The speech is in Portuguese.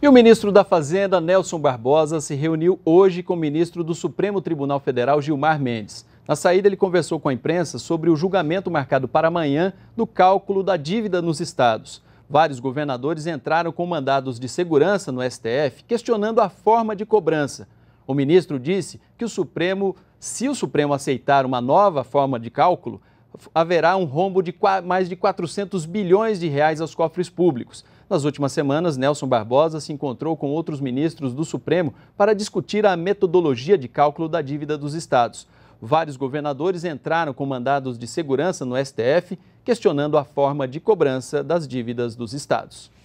E o ministro da Fazenda, Nelson Barbosa, se reuniu hoje com o ministro do Supremo Tribunal Federal, Gilmar Mendes. Na saída, ele conversou com a imprensa sobre o julgamento marcado para amanhã do cálculo da dívida nos estados. Vários governadores entraram com mandados de segurança no STF, questionando a forma de cobrança. O ministro disse que o Supremo, se o Supremo aceitar uma nova forma de cálculo, haverá um rombo de mais de 400 bilhões de reais aos cofres públicos. Nas últimas semanas, Nelson Barbosa se encontrou com outros ministros do Supremo para discutir a metodologia de cálculo da dívida dos estados. Vários governadores entraram com mandados de segurança no STF, questionando a forma de cobrança das dívidas dos estados.